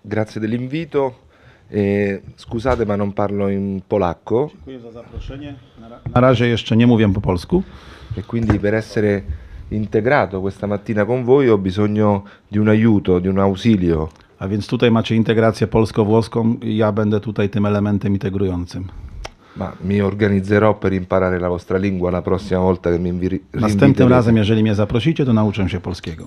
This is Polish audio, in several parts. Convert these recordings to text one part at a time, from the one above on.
grazie dell'invito. E, scusate, ma non parlo in polacco. Dziękuję za zaproszenie. Na razie jeszcze nie mówię po polsku. E quindi per essere integrato questa mattina con voi ho bisogno di un aiuto, di un ausilio. A więc tutaj macie integrację polsko-włoską, ja będę tutaj tym elementem integrującym. Ma mi organizzerò per imparare la vostra lingua la prossima volta che mi inviterete. Następnym razem, jeżeli mnie zaprosicie, to nauczę się polskiego.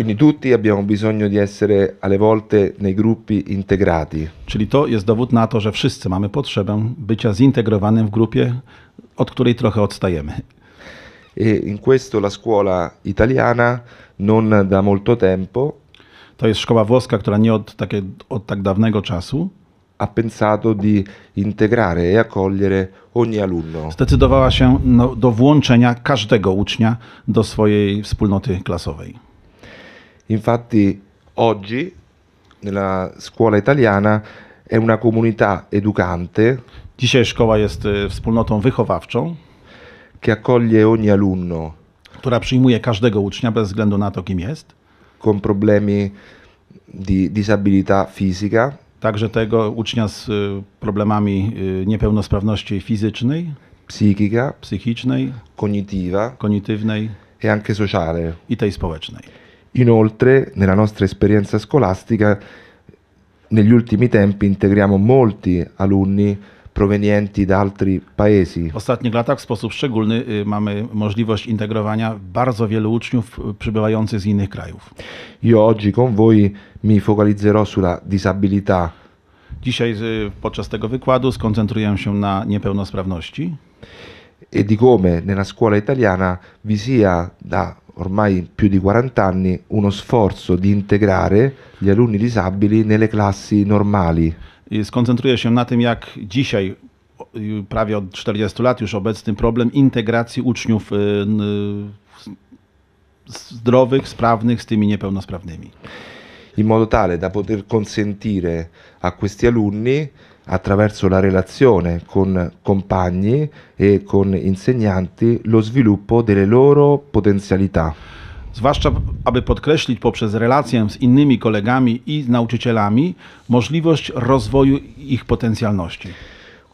Quindi tutti abbiamo bisogno di essere alle volte nei gruppi integrati. Czyli to jest dowód na to, że wszyscy mamy potrzebę bycia zintegrowanym w grupie, od której trochę odstajemy. E in questo la scuola italiana non da molto tempo to jest szkoła włoska, która nie od, takie, od tak dawnego czasu ha pensato di integrare e accogliere ogni alunno. Zdecydowała się no, do włączenia każdego ucznia do swojej wspólnoty klasowej. Infatti oggi nella scuola italiana è una comunità educante. Dzisiaj szkoła jest e, wspólnotą wychowawczą, che accoglie ogni alunno która przyjmuje każdego ucznia bez względu na to, kim jest. Con problemi di disabilità fisica. Także tego ucznia z e, problemami e, niepełnosprawności fizycznej, psychica, psychicznej, kognitywnej e anche sociale. i tej społecznej. Inoltre, nella nostra esperienza scolastica, negli ultimi tempi integriamo molti alunni provenienti da altri paesi. W ostatnich latach w sposób szczególny mamy możliwość integrowania bardzo wielu uczniów przybywających z innych krajów. Io oggi con voi mi focalizzerò sulla disabilità. Dzisiaj podczas tego wykładu skoncentruję się na niepełnosprawności. E di come nella scuola italiana vi sia da ormai più di 40 anni uno sforzo di integrare gli alunni disabili nelle classi normali. Skoncentruję się na tym, jak dzisiaj, prawie od 40 lat już obecny problem integracji uczniów zdrowych, sprawnych z tymi niepełnosprawnymi. In modo tale da poter consentire a questi alunni attraverso la relazione con compagni e con insegnanti lo sviluppo delle loro potenzialità. Zwłaszcza, aby podkreślić poprzez relację z innymi kolegami i nauczycielami możliwość rozwoju ich potencjalności.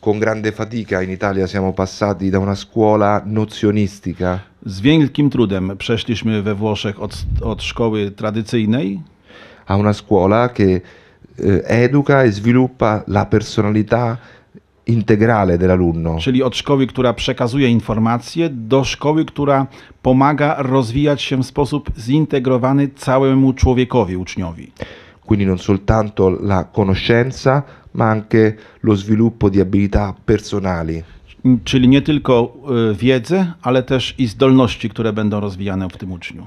Con grande fatica in Italia siamo passati da una scuola nozionistica. Z wielkim trudem przeszliśmy we Włoszech od, od szkoły tradycyjnej a una scuola che eh, educa e sviluppa la personalità integrale dell'alunno. Czyli od szkoły, która przekazuje informacje, do szkoły, która pomaga rozwijać się w sposób zintegrowany całemu człowiekowi, uczniowi. Quindi non soltanto la conoscenza, ma anche lo sviluppo di abilità personali. Czyli nie tylko eh, wiedzę, ale też i zdolności, które będą rozwijane w tym uczniu.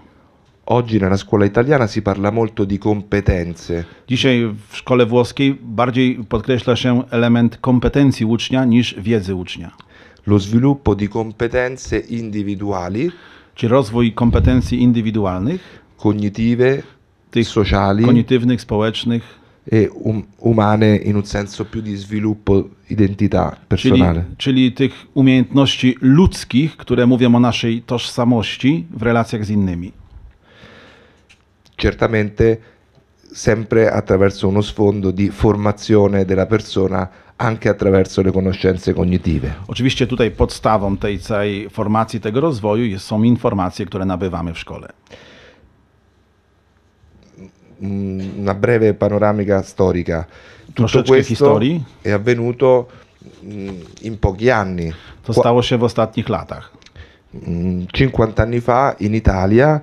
Oggi nella scuola italiana si parla molto di competenze. Dzisiaj w szkole włoskiej bardziej podkreśla się element kompetencji ucznia niż wiedzy ucznia. Lo sviluppo di competenze individuali, czy rozwój kompetencji indywidualnych, cognitive, tych sociali, kognitywnych, społecznych, e um, umane in un senso più di sviluppo identità personale. Czyli, czyli, tych umiejętności ludzkich, które mówią o naszej tożsamości w relacjach z innymi. certamente sempre attraverso uno sfondo di formazione della persona anche attraverso le conoscenze cognitive. Oczywiście tutaj podstawą tej całej formacji, tego rozwoju są informacje, które nabywamy w szkole. Mm, una breve panoramica storica. Tutto questo historii. è avvenuto mm, in pochi anni. To stało się w ostatnich latach. 50 mm, anni fa in Italia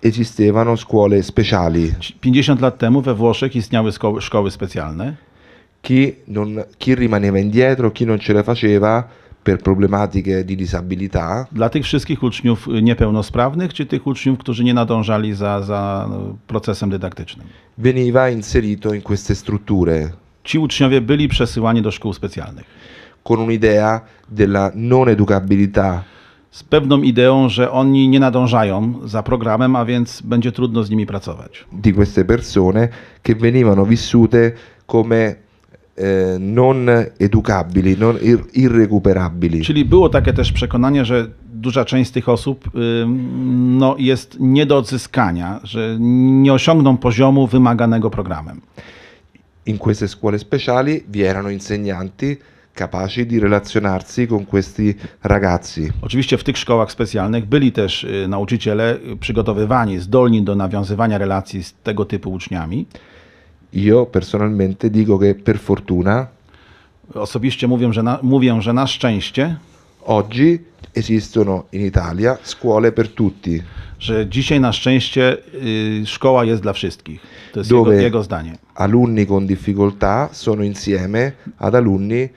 esistevano scuole speciali. 50 lat temu we Włoszech istniały szko- szkoły specjalne. Chi, non, chi rimaneva indietro, chi non ce la faceva per problematiche di disabilità. Dla tych wszystkich uczniów y, niepełnosprawnych, czy tych uczniów, którzy nie nadążali za, za no, procesem dydaktycznym? Veniva inserito in queste strutture. Ci uczniowie byli przesyłani do szkół specjalnych. Con un'idea della non educabilità z pewną ideą, że oni nie nadążają za programem, a więc będzie trudno z nimi pracować. Di queste persone che venivano vissute come eh, non educabili, non irrecuperabili. Czyli było takie też przekonanie, że duża część z tych osób no, jest nie do odzyskania, że nie osiągną poziomu wymaganego programem. In queste scuole speciali vi erano insegnanti capaci di relacjonarsi con questi ragazzi. Oczywiście w tych szkołach specjalnych byli też y, nauczyciele przygotowywani, zdolni do nawiązywania relacji z tego typu uczniami. Io personalmente dico che per fortuna Osobiście mówię, że na, mówię, że na szczęście oggi esistono in Italia scuole per tutti. Że dzisiaj na szczęście y, szkoła jest dla wszystkich. To jest jego, jego zdanie. Alunni con difficoltà sono insieme ad alunni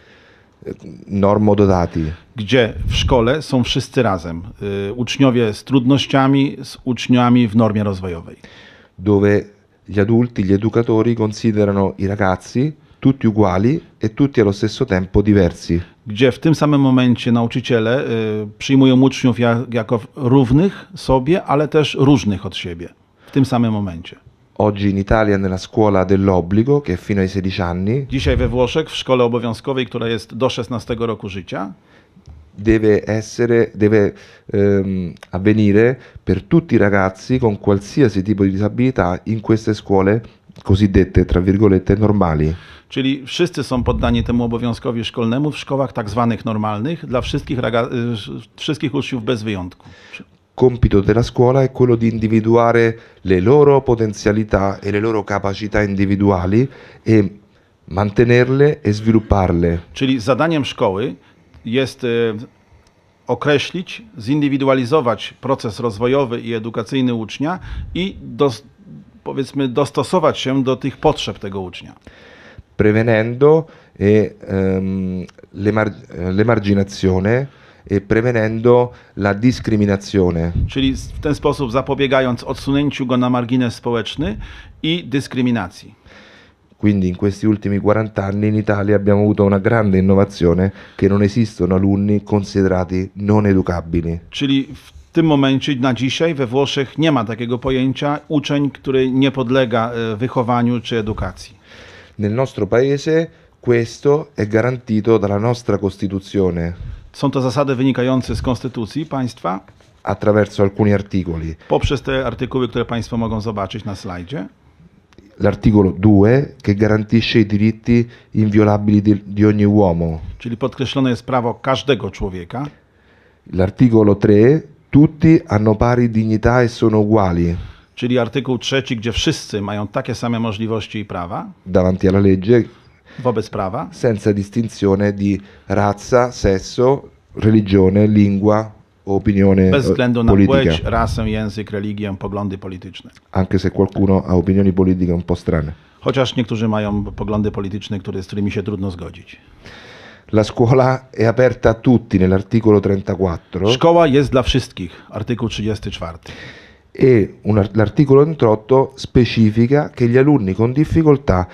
normododati. Gdzie w szkole są wszyscy razem. Y, uczniowie z trudnościami, z uczniami w normie rozwojowej. Dove gli adulti, gli educatori considerano i ragazzi tutti uguali e tutti allo stesso tempo diversi. Gdzie w tym samym momencie nauczyciele y, przyjmują uczniów jako równych sobie, ale też różnych od siebie. W tym samym momencie. Oggi in Italia nella scuola dell'obbligo, che è fino ai 16 anni. Dzisiaj we Włoszech w szkole obowiązkowej, która jest do 16 roku życia. Deve, essere, deve ehm, avvenire per tutti i ragazzi con qualsiasi tipo di disabilità in queste scuole cosiddette, tra virgolette, normali. Czyli wszyscy są poddani temu obowiązkowi szkolnemu w szkołach tak zwanych normalnych dla wszystkich, y, wszystkich uczniów bez wyjątku. Compito della scuola è quello di individuare le loro potenzialità e le loro capacità individuali e mantenerle e svilupparle. Czyli zadaniem szkoły jest e, określić, zindywidualizować proces rozwojowy i edukacyjny ucznia i do, powiedzmy dostosować się do tych potrzeb tego ucznia. Prevenendo e, um, ehm, l'emarginazione E, prevenendo la discriminazione. Czyli w ten sposób zapobiegając odsunięciu go na margines społeczny i dyskryminacji. Quindi in questi ultimi 40 anni in Italia abbiamo avuto una grande innovazione che non esistono alunni considerati non educabili. Czyli w tym momencie, na dzisiaj, we Włoszech nie ma takiego pojęcia uczeń, który nie podlega e, wychowaniu czy edukacji. Nel nostro paese questo è garantito dalla nostra Costituzione. Są to zasady wynikające z konstytucji państwa? Attraverso alcuni articoli. Poprzez te artykuły, które państwo mogą zobaczyć na slajdzie? l'articolo 2 che garantisce i diritti inviolabili di, di, ogni uomo. Czyli podkreślone jest prawo każdego człowieka. L'articolo 3 tutti hanno pari dignità e sono uguali. Czyli artykuł 3, gdzie wszyscy mają takie same możliwości i prawa. Davanti alla legge Wobec prawa. senza distinzione di razza, sesso, religione, lingua o opinione eh, politica. płeć, rasę, Anche se qualcuno ha opinioni politiche un po' strane. Chociaż niektórzy mają poglądy polityczne, które, z którymi się trudno zgodzić. La scuola è aperta a tutti nell'articolo 34 Szkoła jest dla wszystkich, artykuł 34. e un l'articolo 28 specifica che gli alunni con difficoltà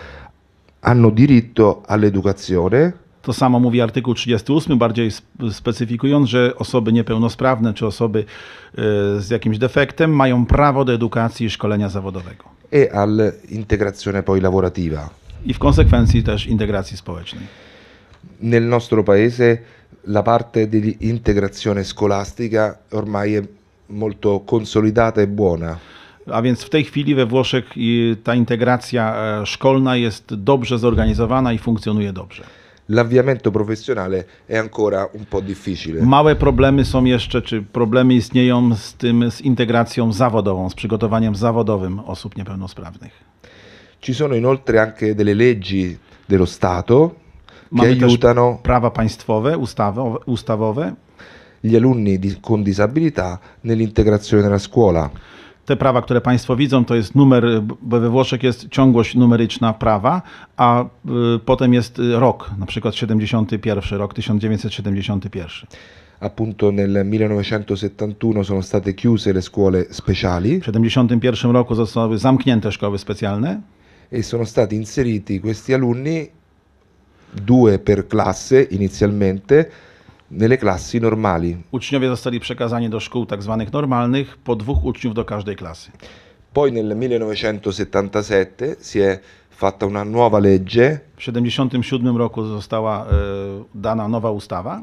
hanno diritto all'educazione. To samo mówi artykuł 38, bardziej specyfikując, że osoby niepełnosprawne czy osoby z jakimś defektem mają prawo do edukacji i szkolenia zawodowego. E all'integrazione poi lavorativa. I w konsekwencji też integracji społecznej. Nel nostro paese la parte dell'integrazione scolastica ormai è molto consolidata e buona. A więc w tej chwili we Włoszech ta integracja e, szkolna jest dobrze zorganizowana i funkcjonuje dobrze. L'avviamento professionale è ancora un po' difficile. Małe problemy są jeszcze, czy problemy istnieją z tym, z integracją zawodową, z przygotowaniem zawodowym osób niepełnosprawnych. Ci sono inoltre anche delle leggi dello Stato Mamy che aiutano. Prawa państwowe, ustawowe, ustawowe. Gli alunni di, con disabilità nell'integrazione nella scuola. Te prawa, które Państwo widzą, to jest numer, bo we Włoszech jest ciągłość numeryczna prawa, a y, potem jest y, rok, na przykład 71, rok 1971. appunto nel 1971 sono state chiuse le scuole speciali. W 1971 roku zostały zamknięte szkoły specjalne. E sono stati inseriti questi alunni due per classe inizialmente nelle classi normali. Uczniowie zostali przekazani do szkół tzw. Tak normalnych, po dwóch uczniów do każdej klasy. Poi nel 1977 si è fatta una nuova legge W 1977 roku została e, dana nowa ustawa,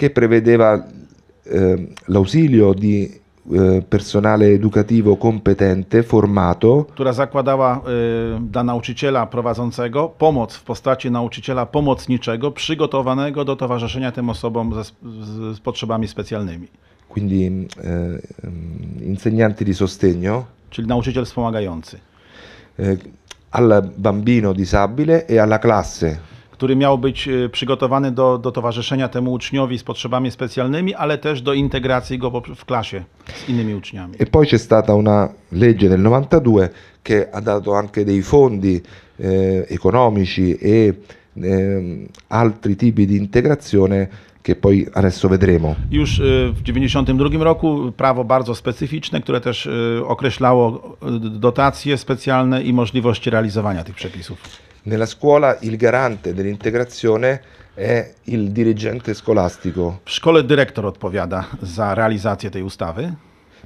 che prevedeva ehm, l'ausilio di Eh, personale educativo competente, formato. Która zakładała y, dla nauczyciela prowadzącego pomoc w postaci nauczyciela pomocniczego przygotowanego do towarzyszenia tym osobom ze, z, z potrzebami specjalnymi. Quindi eh, insegnanti di sostegno. Czyli nauczyciel wspomagający. Eh, al bambino disabile e alla classe który miał być y, przygotowany do, do towarzyszenia temu uczniowi z potrzebami specjalnymi, ale też do integracji go w klasie z innymi uczniami. E poi c'è stata una legge del 92 che ha dato anche dei fondi eh, economici e eh, altri tipi di integrazione poi adesso vedremo. Już e, w 92 roku prawo bardzo specyficzne, które też e, określało e, dotacje specjalne i możliwości realizowania tych przepisów. Nella scuola il garante dell'integrazione è il dirigente scolastico. W szkole dyrektor odpowiada za realizację tej ustawy,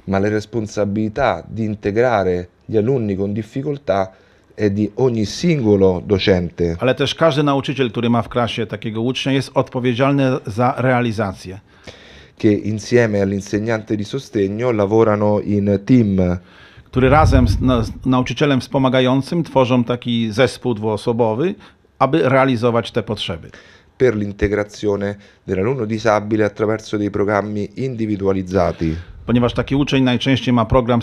Ma la responsabilità di integrare gli alunni con difficoltà è di ogni singolo docente. ale też każdy nauczyciel, który ma w klasie takiego ucznia, jest odpowiedzialny za realizację. che insieme all'insegnante di sostegno lavorano in team który razem z, nauczycielem wspomagającym tworzą taki zespół dwuosobowy, aby realizować te potrzeby. Per l'integrazione dell'alunno disabile attraverso dei programmi individualizzati. Ponieważ taki uczeń najczęściej ma program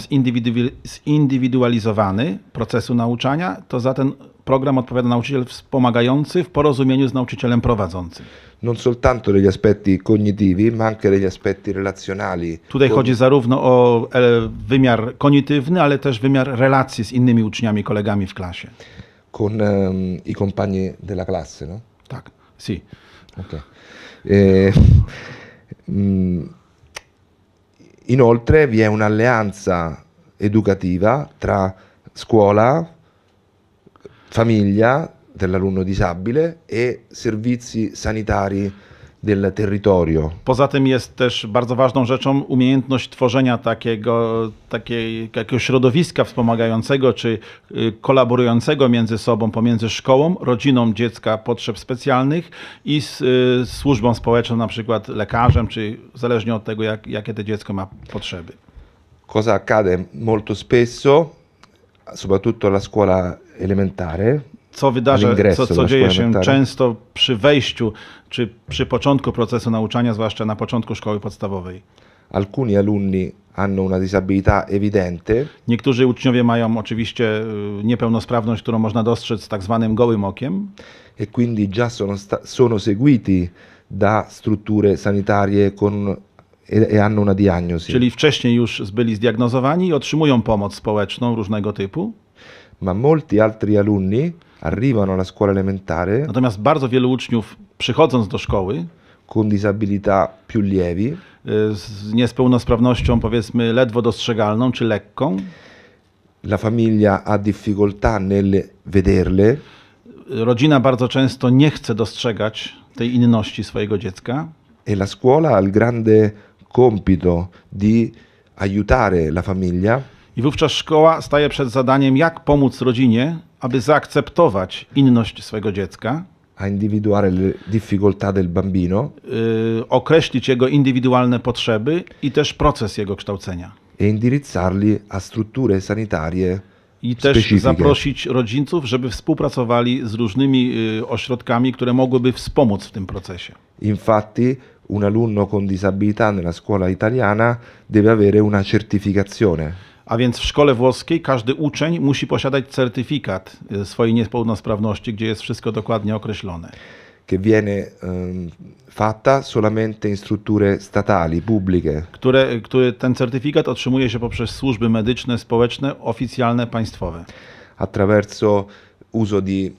zindywidualizowany procesu nauczania, to za ten program odpowiada nauczyciel wspomagający w porozumieniu z nauczycielem prowadzącym. non soltanto degli aspetti cognitivi, ma anche degli aspetti relazionali. Tutaj chodzi zarówno o wymiar kognitywny, ale też wymiar relacji z innymi uczniami, kolegami w klasie. Con um, i compagni della classe, no? Tak, sì. Okay. E, um, inoltre vi è un'alleanza educativa tra scuola, famiglia, dell'alunno disabile e servizi sanitari del territorio. Poza tym jest też bardzo ważną rzeczą umiejętność tworzenia takiego, takiej, takiego środowiska wspomagającego czy y, kolaborującego między sobą, pomiędzy szkołą, rodziną dziecka potrzeb specjalnych i z, y, służbą społeczną, na przykład lekarzem, czy zależnie od tego, jak, jakie to dziecko ma potrzeby. Cosa accade molto spesso, soprattutto alla scuola elementare, co wydarzy, co, co dzieje się elementary. często przy wejściu czy przy początku procesu nauczania, zwłaszcza na początku szkoły podstawowej. Alcuni alunni hanno una disabilità evidente. Niektórzy uczniowie mają oczywiście y, niepełnosprawność, którą można dostrzec tak zwanym gołym okiem. E quindi già sono, sono seguiti da strutture sanitarie con e, e hanno una diagnosi. Czyli wcześniej już byli zdiagnozowani i otrzymują pomoc społeczną różnego typu. Ma molti altri alunni arrivano alla scuola elementare. Natomiast bardzo wielu uczniów przychodząc do szkoły con disabilità più lievi, y, z niespełnosprawnością powiedzmy ledwo dostrzegalną czy lekką. La famiglia ha difficoltà nel vederle. Rodzina bardzo często nie chce dostrzegać tej inności swojego dziecka. E la scuola ha il grande compito di aiutare la famiglia i wówczas szkoła staje przed zadaniem, jak pomóc rodzinie, aby zaakceptować inność swojego dziecka, a individuare le difficoltà del bambino, y, określić jego indywidualne potrzeby i też proces jego kształcenia. e indirizzarli a strutture sanitarie I też specifiche zaprosić rodziców, żeby współpracowali z różnymi y, ośrodkami, które mogłyby wspomóc w tym procesie. Infatti, un alunno con disabilità nella scuola italiana deve avere una certificazione a więc w szkole włoskiej każdy uczeń musi posiadać certyfikat y, swojej niepełnosprawności, gdzie jest wszystko dokładnie określone. Che viene um, fatta solamente in strutture statali, pubbliche. Które, który, ten certyfikat otrzymuje się poprzez służby medyczne, społeczne, oficjalne, państwowe. Attraverso uso di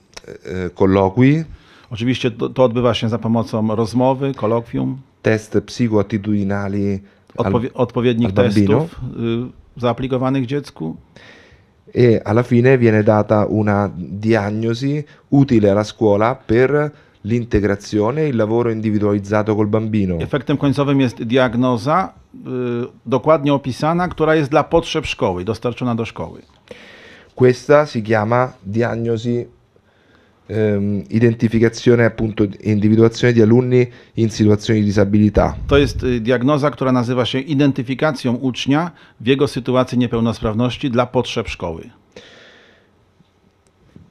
e, e colloqui. Oczywiście to, to odbywa się za pomocą rozmowy, kolokwium. Test psicoattitudinali Odpowie, odpowiednich testów y, zaaplikowanych dziecku? E alla fine viene data una diagnosi utile alla scuola per l'integrazione e il lavoro individualizzato col bambino. Efektem końcowym jest diagnoza y, dokładnie opisana, która jest dla potrzeb szkoły, dostarczona do szkoły. Questa si chiama diagnosi Ehm, identyfikacja, appunto individuazione in situazioni disabilità. To jest y, diagnoza, która nazywa się identyfikacją ucznia w jego sytuacji niepełnosprawności dla potrzeb szkoły.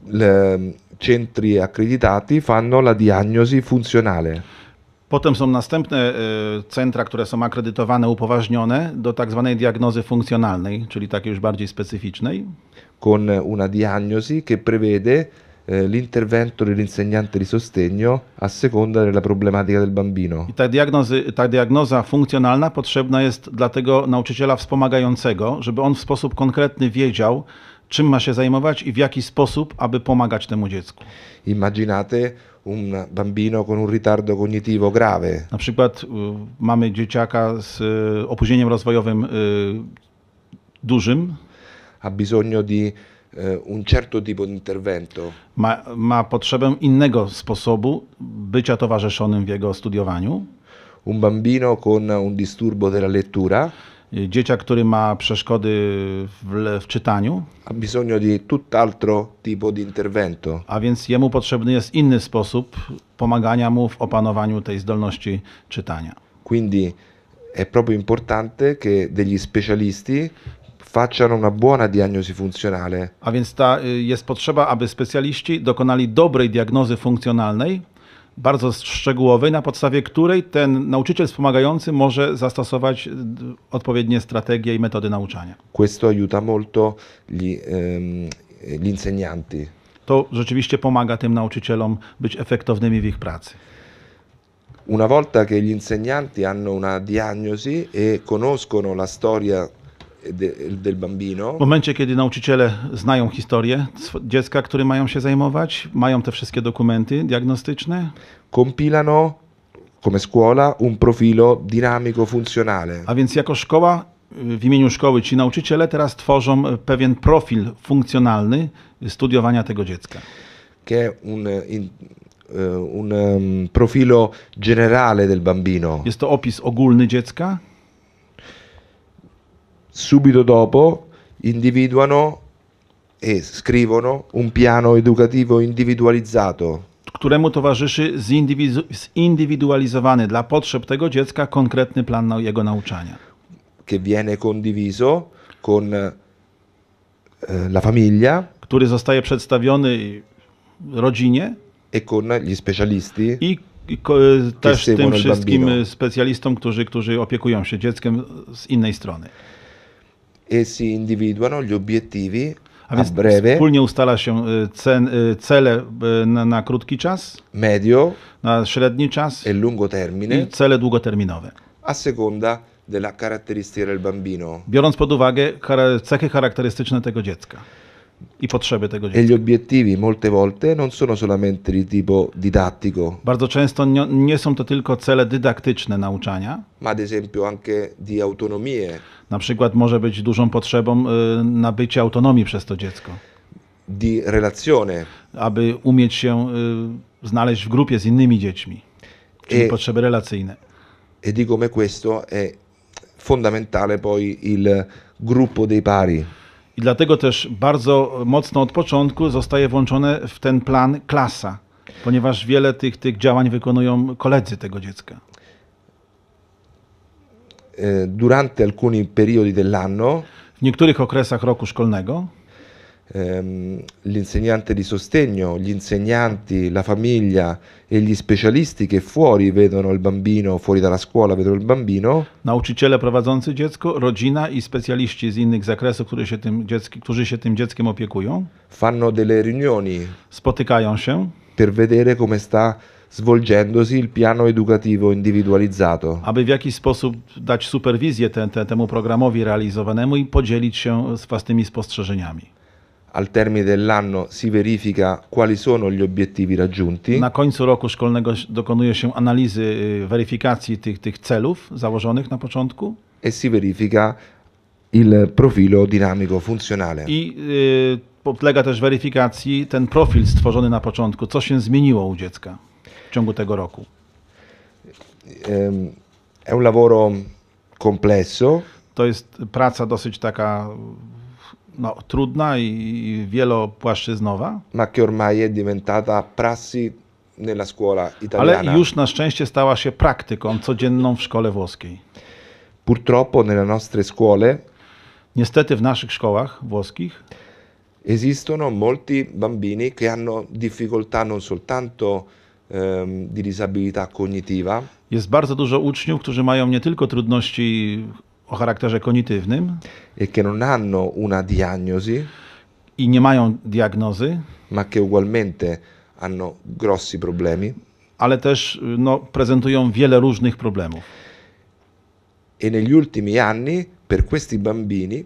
Le, mm, centri accreditati fanno la diagnosi funzionale. Potem są następne y, centra, które są akredytowane, upoważnione do tak zwanej diagnozy funkcjonalnej, czyli takiej już bardziej specyficznej. Con una diagnosi che prevede Eh, l'intervento dell'insegnante di sostegno a seconda della problematica del bambino. I ta, diagnozy, ta diagnoza funkcjonalna potrzebna jest dla tego nauczyciela wspomagającego, żeby on w sposób konkretny wiedział, czym ma się zajmować i w jaki sposób, aby pomagać temu dziecku. Immaginate un bambino con un ritardo cognitivo grave. Na przykład y, mamy dzieciaka z y, opóźnieniem rozwojowym y, dużym. Ha bisogno di E, un certo tipo di intervento. Ma, ma potrzebę innego sposobu bycia towarzyszonym w jego studiowaniu? Un bambino con un disturbo della lettura. E, dzieciak, który ma przeszkody w, w czytaniu. Ha bisogno di tutt'altro tipo di intervento. A więc jemu potrzebny jest inny sposób pomagania mu w opanowaniu tej zdolności czytania. Quindi è proprio importante che degli specialisti facciano una buona diagnosi funkcjonalnej. A więc ta y, jest potrzeba, aby specjaliści dokonali dobrej diagnozy funkcjonalnej, bardzo szczegółowej, na podstawie której ten nauczyciel wspomagający może zastosować y, odpowiednie strategie i metody nauczania. Questo aiuta molto gli, ehm, gli insegnanti. To rzeczywiście pomaga tym nauczycielom być efektywnymi w ich pracy. Una volta che gli insegnanti hanno una diagnosi e conoscono la storia del bambino. W momencie, kiedy nauczyciele znają historię dziecka, który mają się zajmować, mają te wszystkie dokumenty diagnostyczne. Compilano, come scuola, un profilo dinamico funzionale. A więc jako szkoła w imieniu szkoły ci nauczyciele teraz tworzą pewien profil funkcjonalny studiowania tego dziecka. Che un, in, eh, un mm, profilo generale del bambino. Jest to opis ogólny dziecka subito dopo individuano e scrivono un piano educativo indiwidualizzato. Któremu towarzyszy zindywidualizowany dla potrzeb tego dziecka konkretny plan jego nauczania. Che viene condiviso con eh, la famiglia. Który zostaje przedstawiony rodzinie. E con gli specialisti. I ko, e, też tym wszystkim specjalistom, którzy, którzy opiekują się dzieckiem z innej strony e si individuano gli obiettivi a, breve. Wspólnie ustala się e, cen, e, cele e, na, na, krótki czas, medio, na średni czas e lungo termine, i cele długoterminowe. A seconda della caratteristica del bambino. Biorąc pod uwagę cechy charakterystyczne tego dziecka i potrzeby tego dziecka. E gli obiettivi molte volte non sono solamente di tipo didattico, Bardzo często nie, nie są to tylko cele dydaktyczne nauczania. ma ad esempio anche di autonomie, Na przykład może być dużą potrzebą y, nabycia autonomii przez to dziecko, di relazione. aby umieć się y, znaleźć w grupie z innymi dziećmi, czyli E- potrzeby relacyjne. E di come questo è fondamentale poi il gruppo dei pari. I dlatego też bardzo mocno od początku zostaje włączone w ten plan klasa, ponieważ wiele tych, tych działań wykonują koledzy tego dziecka. E, durante alcuni periodi dell'anno. W niektórych okresach roku szkolnego. ehm, l'insegnante di sostegno, gli insegnanti, la famiglia e gli specialisti che fuori vedono il bambino, fuori dalla scuola vedono il bambino. Nauczyciele prowadzący dziecko, rodzina i specialisti z innych zakresów, którzy się tym, dziecki, którzy się tym dzieckiem opiekują. Fanno delle riunioni. Spotykają się. Per vedere come sta svolgendosi il piano educativo individualizzato. Aby w jakiś sposób dać superwizję te, te, temu programowi realizowanemu i podzielić się z własnymi spostrzeżeniami. al termine dell'anno si verifica quali sono gli obiettivi raggiunti. Na końcu roku szkolnego dokonuje się analizy y, weryfikacji tych, tych celów założonych na początku. E si verifica il profilo dinamico funzionale. I y, podlega też weryfikacji ten profil stworzony na początku, co się zmieniło u dziecka w ciągu tego roku. È un lavoro complesso. To jest praca dosyć taka no, trudna i wielopłaszczyznowa. Ma che ormai è diventata prassi nella scuola italiana. Ale już na szczęście stała się praktyką codzienną w szkole włoskiej. Purtroppo nelle nostre scuole Niestety w naszych szkołach włoskich esistono molti bambini che hanno difficoltà non soltanto um, di disabilità cognitiva. Jest bardzo dużo uczniów, którzy mają nie tylko trudności o charakterze kognitywnym e che non hanno una diagnosi i nie mają diagnozy, ma che ugualmente hanno grossi problemi ale też y, no, prezentują wiele różnych problemów. E negli ultimi anni per questi bambini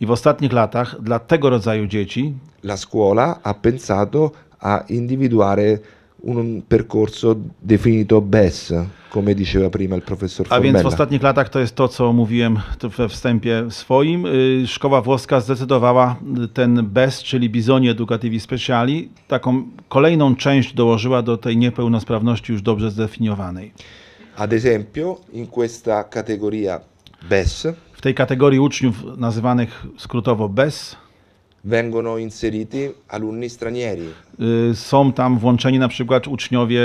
i w ostatnich latach dla tego rodzaju dzieci la scuola ha pensato a individuare un percorso definito BES, come diceva prima il professor Formella. A więc w ostatnich latach to jest to, co mówiłem we wstępie swoim. Y, Szkoła włoska zdecydowała ten BES, czyli Bizonie Educativi Speciali, taką kolejną część dołożyła do tej niepełnosprawności już dobrze zdefiniowanej. Ad esempio, in questa categoria BES. W tej kategorii uczniów nazywanych skrótowo BES Vengono inseriti alunni stranieri. Y, są tam włączeni na przykład uczniowie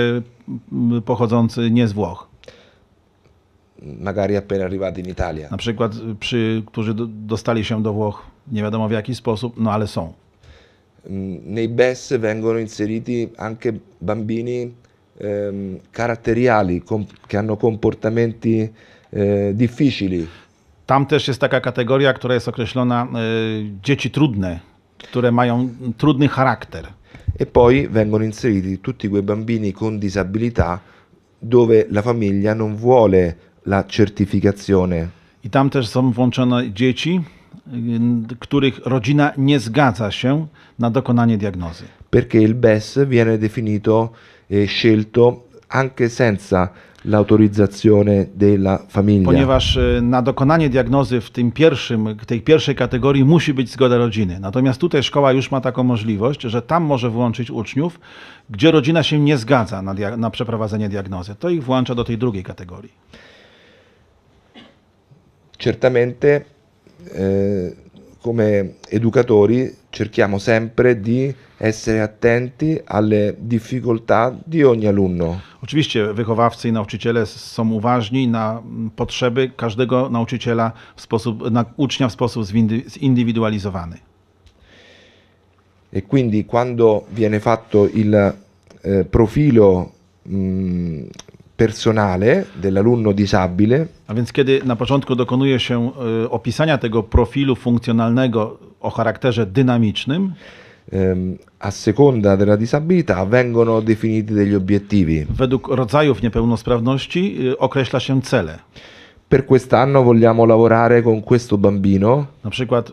pochodzący nie z Włoch. Magari appena arrivati in Italia. Na przykład, y, przy, którzy dostali się do Włoch, nie wiadomo w jaki sposób, no ale są. Mm, nei BES vengono inseriti anche bambini ehm, caratteriali, che hanno comportamenti eh, difficili. Tam też jest taka kategoria, która jest określona e, dzieci trudne które mają trudny charakter. E poi vengono inseriti tutti quei bambini con disabilità dove la famiglia non vuole la certificazione. I tam też są włączone dzieci, y, których rodzina nie zgadza się na dokonanie diagnozy. Perché il BES viene definito e scelto anche senza l'autorizzazione della famiglia. Ponieważ e, na dokonanie diagnozy w tym pierwszym, tej pierwszej kategorii musi być zgoda rodziny. Natomiast tutaj szkoła już ma taką możliwość, że tam może włączyć uczniów, gdzie rodzina się nie zgadza na, na przeprowadzenie diagnozy. To ich włącza do tej drugiej kategorii. Certamente eh, come educatori cerchiamo sempre di essere attenti alle difficoltà di ogni alunno. Oczywiście wychowawcy i nauczyciele są uważni na mm, potrzeby każdego nauczyciela w sposób, na ucznia w sposób zindywidualizowany. E quindi quando viene fatto il eh, profilo mh, mm, personale dell'alunno disabile. A więc kiedy na początku dokonuje się y, opisania tego profilu funkcjonalnego o charakterze dynamicznym, a seconda della disabilità vengono definiti degli obiettivi. Według rodzajów niepełnosprawności określa się cele. Per quest'anno vogliamo lavorare con questo bambino. Na przykład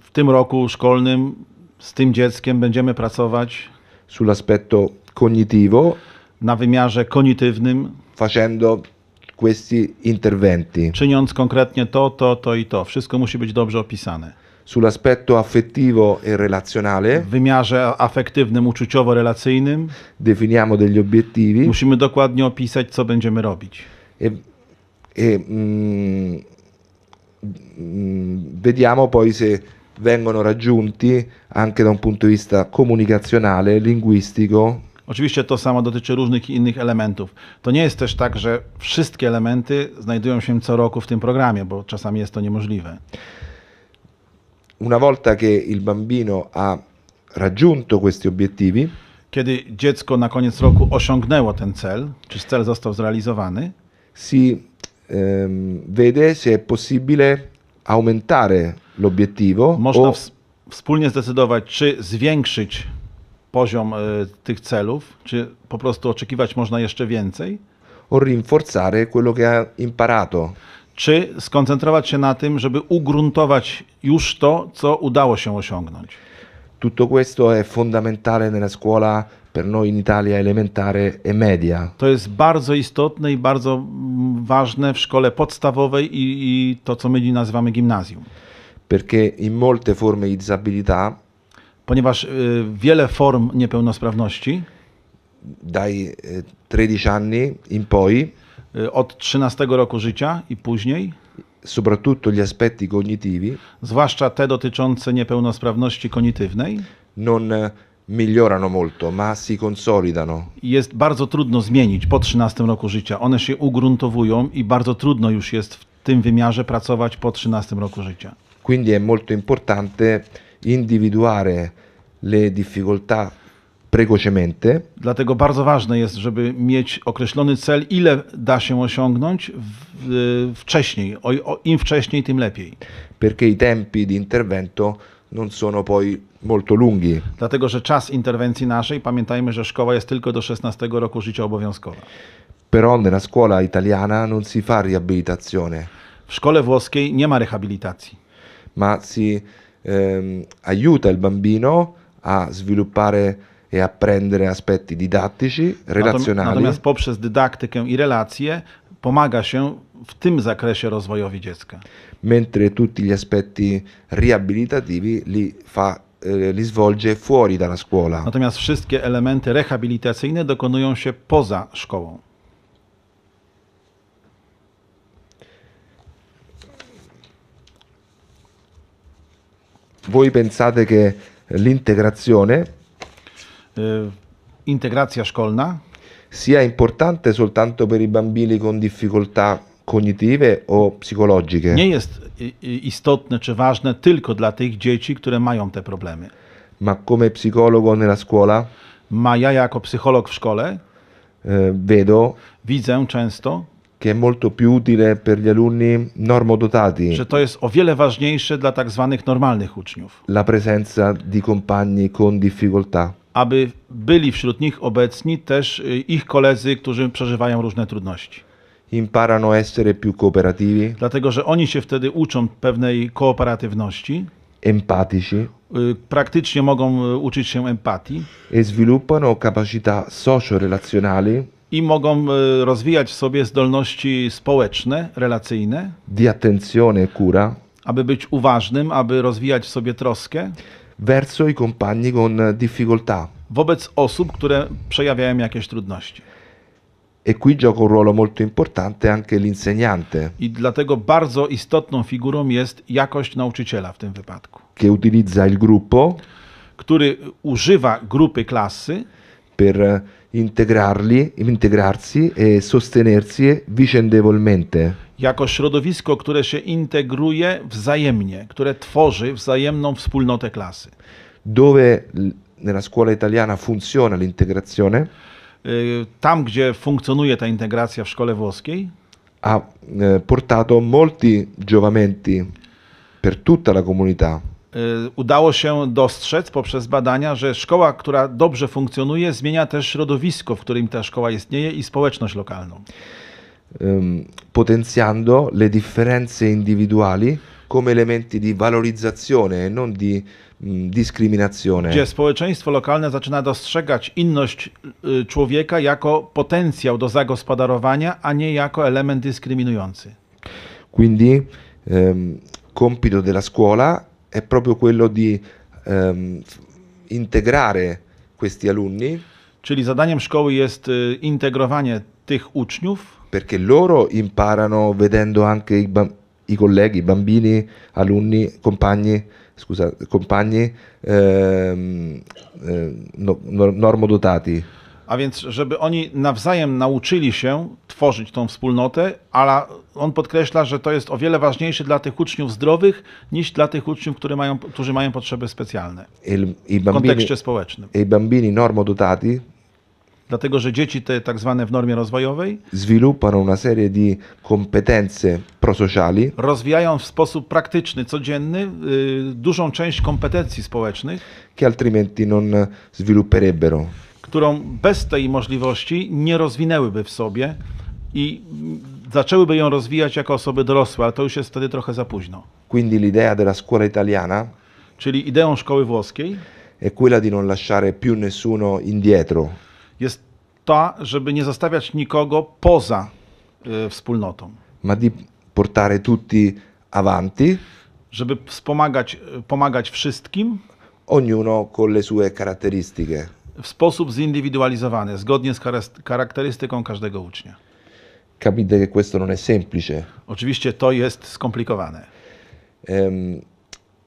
w tym roku szkolnym z tym dzieckiem będziemy pracować sull'aspetto cognitivo na wymiarze kognitywnym. Facendo questi interventi. Czyniąc konkretnie to, to, to i to. Wszystko musi być dobrze opisane. Sull'aspetto affettivo e relazionale. W wymiarze afektywnym, uczuciowo-relacyjnym. Definiamo degli obiettivi. Musimy dokładnie opisać, co będziemy robić. E, e, mm, vediamo poi se vengono raggiunti anche da un punto di vista comunicazionale, linguistico, Oczywiście to samo dotyczy różnych innych elementów. To nie jest też tak, że wszystkie elementy znajdują się co roku w tym programie, bo czasami jest to niemożliwe. Una volta che il bambino ha raggiunto questi obiettivi, kiedy dziecko na koniec roku osiągnęło ten cel, czy cel został zrealizowany, si ehm, vede se è possibile aumentare l'obiettivo można o... wspólnie zdecydować, czy zwiększyć poziom e, tych celów? Czy po prostu oczekiwać można jeszcze więcej? O rinforzare quello che ha imparato. Czy skoncentrować się na tym, żeby ugruntować już to, co udało się osiągnąć? Tutto questo è fondamentale nella scuola per noi in Italia elementare e media. To jest bardzo istotne i bardzo ważne w szkole podstawowej i, i to, co my nazywamy gimnazjum. Perché in molte forme di disabilità ponieważ y, wiele form niepełnosprawności. Daj 13 y, anni in poi. Y, od 13 roku życia i później. Soprattutto gli aspetti cognitivi. Zwłaszcza te dotyczące niepełnosprawności kognitywnej. Non migliorano molto, ma si consolidano. Jest bardzo trudno zmienić po 13 roku życia. One się ugruntowują i bardzo trudno już jest w tym wymiarze pracować po 13 roku życia. Quindi è molto importante indywiduare le difficoltà precocemente. Dlatego bardzo ważne jest, żeby mieć określony cel, ile da się osiągnąć w, y, wcześniej. O, o, Im wcześniej, tym lepiej. Perché i tempi di intervento non sono poi molto lunghi. Dlatego, że czas interwencji naszej, pamiętajmy, że szkoła jest tylko do 16 roku życia obowiązkowa. Però nella scuola italiana non si fa riabilitazione. W szkole włoskiej nie ma rehabilitacji. Ma si ehm, aiuta il bambino a sviluppare e apprendere aspetti didattici, relazionali. Natomiast poprzez dydaktykę i relacje pomaga się w tym zakresie rozwojowi dziecka. Mentre tutti gli aspetti riabilitativi li fa e, li svolge fuori dalla scuola. Natomiast wszystkie elementy rehabilitacyjne dokonują się poza szkołą. voi pensate che l'integrazione eh, integracja szkolna sia importante soltanto per i bambini con difficoltà cognitive o psychologiche? Nie jest istotne czy ważne tylko dla tych dzieci, które mają te problemy. Ma come psicologo nella scuola? Ma ja jako psycholog w szkole? Eh, vedo. Widzę często che è molto più utile per gli alunni normodotati. Że to jest o wiele ważniejsze dla tak zwanych normalnych uczniów. La presenza di compagni con difficoltà. Aby byli wśród nich obecni też y, ich koledzy, którzy przeżywają różne trudności. Imparano essere più cooperativi. Dlatego, że oni się wtedy uczą pewnej kooperatywności. Empatici. Y, praktycznie mogą y, uczyć się empatii. E sviluppano capacità socio-relazionali i mogą e, rozwijać w sobie zdolności społeczne, relacyjne. Di attenzione e cura. Aby być uważnym, aby rozwijać w sobie troskę. Verso i compagni con difficoltà. Wobec osób, które przejawiają jakieś trudności. E qui gioca un ruolo molto importante anche l'insegnante. I dlatego bardzo istotną figurą jest jakość nauczyciela w tym wypadku. Che utilizza il gruppo. Który używa grupy klasy. per integrarli, integrarsi e sostenersi vicendevolmente. Jako środowisko, które się integruje wzajemnie, które tworzy wzajemną wspólnotę klasy. Dove nella scuola italiana funziona l'integrazione? Tam, gdzie funkcjonuje ta integracja w szkole włoskiej, ha portato molti giovamenti per tutta la comunità. Y, udało się dostrzec poprzez badania, że szkoła, która dobrze funkcjonuje, zmienia też środowisko, w którym ta szkoła istnieje i społeczność lokalną. Potenziando le differenze individuali come elementi di valorizzazione e non di dyskryminazione. Gdzie społeczeństwo lokalne zaczyna dostrzegać inność y, człowieka jako potencjał do zagospodarowania, a nie jako element dyskryminujący. Quindi um, compito della scuola è proprio quello di um, integrare questi alunni. Czyli zadaniem szkoły jest integrowanie tych uczniów. Perché loro imparano vedendo anche i, i colleghi, i bambini, alunni, compagni, scusa, compagni ehm, eh, no, normodotati. A więc, żeby oni nawzajem nauczyli się tworzyć tą wspólnotę, ale on podkreśla, że to jest o wiele ważniejsze dla tych uczniów zdrowych niż dla tych uczniów, którzy mają, którzy mają potrzeby specjalne il, i bambini, w kontekście społecznym. I bambini normodotati dlatego że dzieci te tak zwane w normie rozwojowej sviluppano una serie di competenze prosociali rozwijają w sposób praktyczny, codzienny y, dużą część kompetencji społecznych che altrimenti non svilupperebbero którą bez tej możliwości nie rozwinęłyby w sobie i zaczęłyby ją rozwijać jako osoby dorosłe, ale to już jest wtedy trochę za późno. Quindi l'idea della scuola italiana Czyli ideą szkoły włoskiej è quella di non lasciare più nessuno indietro. jest ta, żeby nie zostawiać nikogo poza y, wspólnotą, ma di portare tutti avanti, żeby wspomagać, pomagać wszystkim, ognuno con le sue caratteristiche. W sposób zindywidualizowany, zgodnie z charakterystyką każdego ucznia. Capite che questo non è semplice. Oczywiście to jest skomplikowane. Ehm,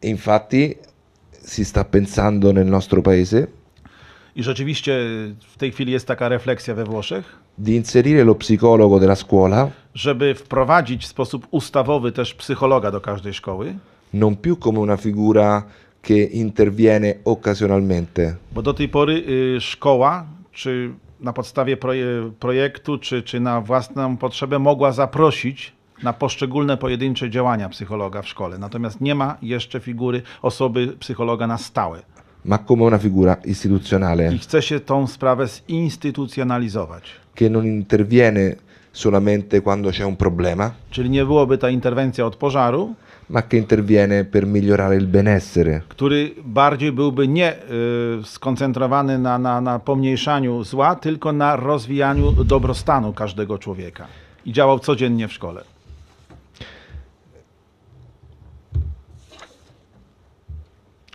infatti si sta pensando nel nostro paese I rzeczywiście w tej chwili jest taka refleksja we Włoszech, di inserire lo psicologo della scuola żeby wprowadzić w sposób ustawowy też psychologa do każdej szkoły, non più come una figura che interviene occasionalmente. Bo do tej pory y, szkoła, czy na podstawie proje projektu, czy, czy na własną potrzebę mogła zaprosić na poszczególne pojedyncze działania psychologa w szkole. Natomiast nie ma jeszcze figury osoby psychologa na stałe. Ma come una figura istituzionale. I chce się tą sprawę zinstytucjonalizować. Che non interviene solamente quando c'è un problema. Czyli nie byłoby ta interwencja od pożaru, ma che interviene per migliorare il benessere. Który bardziej byłby nie y, skoncentrowany na, na, na pomniejszaniu zła, tylko na rozwijaniu dobrostanu każdego człowieka. I działał codziennie w szkole.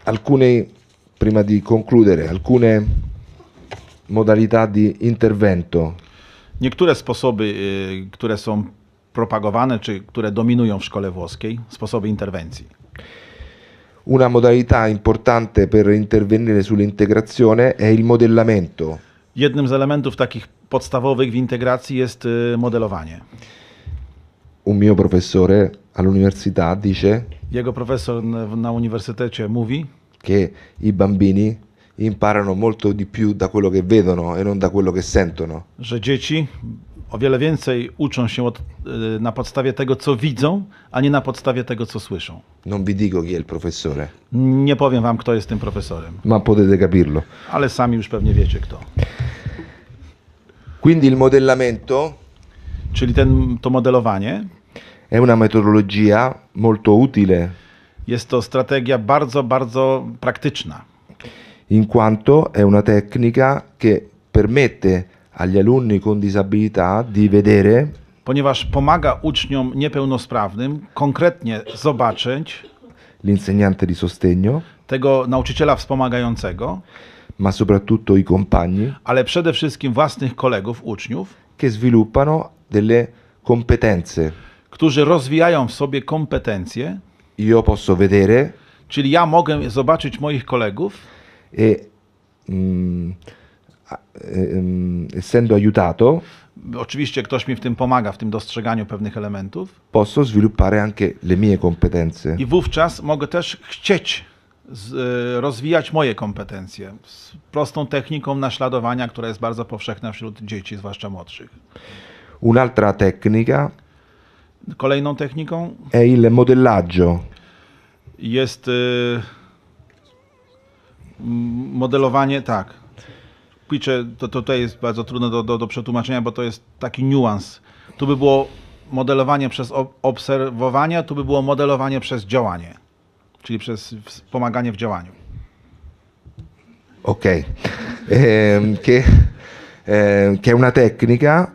Alcune, prima di concludere, alcune modalità di intervento. Niektóre sposoby, y, które są propagowane, czy które dominują w szkole włoskiej, sposoby interwencji? Una modalità importante per intervenire sull'integrazione è il modellamento. Jednym z elementów takich podstawowych w integracji jest y, modelowanie. Un mio professore all'università dice Jego profesor na uniwersytecie mówi che i bambini imparano molto di più da quello che vedono e non da quello che sentono. Że dzieci o wiele więcej uczą się od, y, na podstawie tego, co widzą, a nie na podstawie tego, co słyszą. Non vi dico chi è il professore. Nie powiem wam, kto jest tym profesorem. Ma potete capirlo. Ale sami już pewnie wiecie, kto. Quindi il modellamento. Czyli ten, to modelowanie. È una metodologia molto utile. Jest to strategia bardzo, bardzo praktyczna. In quanto è una tecnica che permette agli alunni con disabilità di vedere ponieważ pomaga uczniom niepełnosprawnym konkretnie zobaczyć l'insegnante di sostegno tego nauczyciela wspomagającego ma soprattutto i compagni ale przede wszystkim własnych kolegów uczniów che sviluppano delle competenze którzy rozwijają w sobie kompetencje io posso vedere czyli ja mogę zobaczyć moich kolegów e mm, essendo y, y, aiutato oczywiście ktoś mi w tym pomaga, w tym dostrzeganiu pewnych elementów. Posso sviluppare anche le mie competenze. I wówczas mogę też chcieć z, y, rozwijać moje kompetencje z prostą techniką naśladowania, która jest bardzo powszechna wśród dzieci, zwłaszcza młodszych. Un'altra tecnica. Kolejną techniką. È il modellaggio. Jest y, modelowanie, tak Quicze, to, to tutaj jest bardzo trudne do, do, do przetłumaczenia, bo to jest taki niuans. Tu by było modelowanie przez obserwowanie, tu by było modelowanie przez działanie, czyli przez pomaganie w działaniu. Ok, ehm, che, che è una tecnica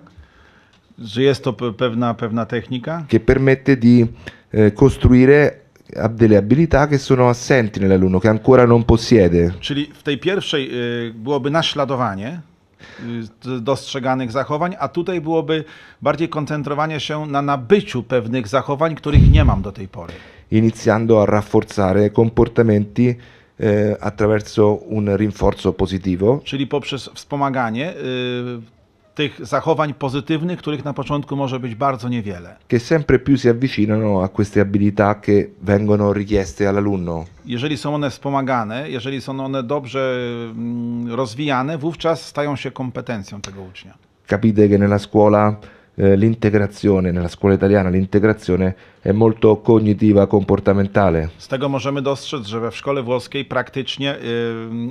że jest to pewna, pewna technika che permette di e, costruire ha delle abilità che sono assenti nell'alunno, che ancora non posiede. Czyli w tej pierwszej y, byłoby naśladowanie y, dostrzeganych zachowań, a tutaj byłoby bardziej koncentrowanie się na nabyciu pewnych zachowań, których nie mam do tej pory. Iniziando a rafforzare comportamenti e, attraverso un rinforzo positivo. Czyli poprzez wspomaganie y, tych zachowań pozytywnych, których na początku może być bardzo niewiele. Che sempre più si avvicinano a queste abilità che vengono richieste all'alunno. Jeżeli są one wspomagane, jeżeli są one dobrze mm, rozwijane, wówczas stają się kompetencją tego ucznia. Capite che nella scuola eh, l'integrazione nella scuola italiana, l'integrazione è molto cognitiva, comportamentale. Z tego możemy dostrzec, że we szkole włoskiej praktycznie y,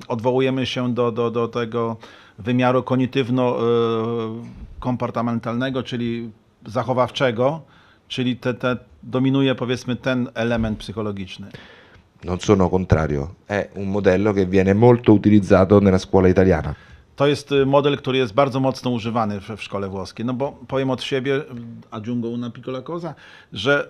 odwołujemy się do, do, do tego wymiaru kognitywno-komportamentalnego, e, czyli zachowawczego, czyli te, te, dominuje powiedzmy ten element psychologiczny. Non sono contrario, è un modello che viene molto utilizzato nella scuola italiana. To jest y, model, który jest bardzo mocno używany w, w szkole włoskiej. No bo powiem od siebie, adiungo una piccola cosa, że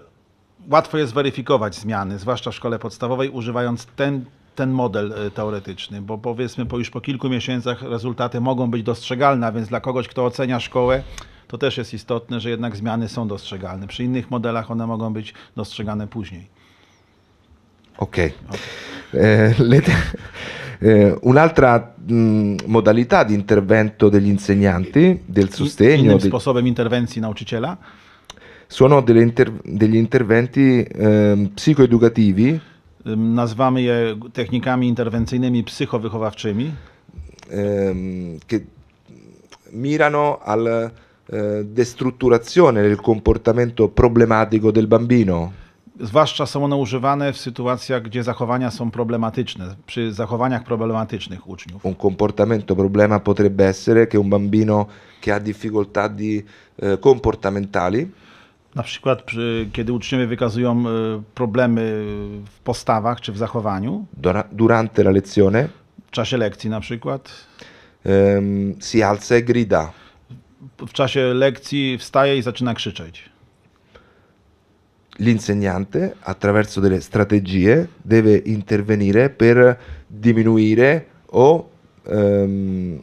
łatwo jest weryfikować zmiany, zwłaszcza w szkole podstawowej, używając ten ten model y, teoretyczny, bo powiedzmy po już po kilku miesiącach rezultaty mogą być dostrzegalne, a więc dla kogoś, kto ocenia szkołę, to też jest istotne, że jednak zmiany są dostrzegalne. Przy innych modelach one mogą być dostrzegane później. Okej. Okay. okay. E, Eh, un'altra mh, modalità di intervento degli insegnanti, del sostegno... Innym sposobem interwencji nauczyciela? Sono inter- degli interventi eh, psicoeducativi. Ehm, nazwamy je technikami interwencyjnymi psychowychowawczymi. Ehm, che mirano alla destrutturazione del comportamento problematico del bambino. Zwłaszcza są one używane w sytuacjach, gdzie zachowania są problematyczne, przy zachowaniach problematycznych uczniów. Un comportamento problema potrebbe essere che un bambino che ha difficoltà di eh, comportamentali na przykład kiedy uczniowie wykazują e, problemy w postawach czy w zachowaniu. Durante la lezione. W czasie lekcji na przykład. Um, si alza e grida. W czasie lekcji wstaje i zaczyna krzyczeć. l'insegnante attraverso delle strategie deve intervenire per diminuire o um,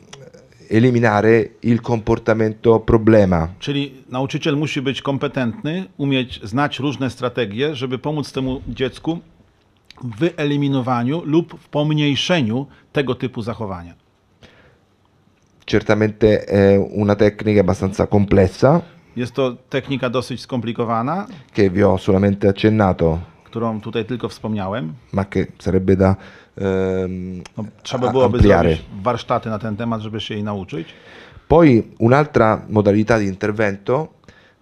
eliminare il comportamento problema. Czyli nauczyciel musi być kompetentny, umieć znać różne strategie, żeby pomóc temu dziecku w wyeliminowaniu lub w pomniejszeniu tego typu zachowania. Certamente è una tecnica abbastanza complessa. Jest to technika dosyć skomplikowana. Che vi ho solamente accennato. Którą tutaj tylko wspomniałem. Ma che sarebbe da um, no, Trzeba byłoby ampliare. zrobić warsztaty na ten temat, żeby się jej nauczyć. Poi un'altra modalità di intervento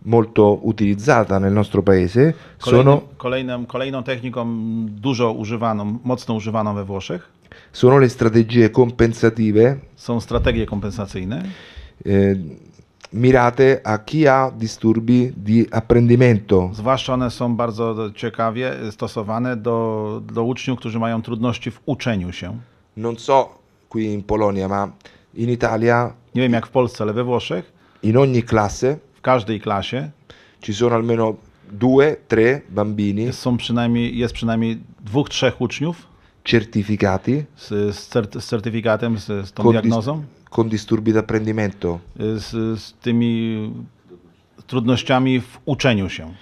molto utilizzata nel nostro paese sono kolejnym, kolejną techniką dużo używaną, mocno używaną we Włoszech. Sono le strategie compensative. Są strategie kompensacyjne. E, mirate a chi ha disturbi di apprendimento. Zwłaszcza one są bardzo ciekawie stosowane do, do uczniów, którzy mają trudności w uczeniu się. Non so qui in Polonia, ma in Italia. Nie wiem jak w Polsce, ale we Włoszech. In ogni classe. W każdej klasie. Ci sono almeno due, tre bambini. Są przynajmniej, jest przynajmniej dwóch, trzech uczniów. Certificati. Z, z certyfikatem, z, z tą diagnozą. Con disturbi d'apprendimento? Z, tymi trudnościami w uczeniu się.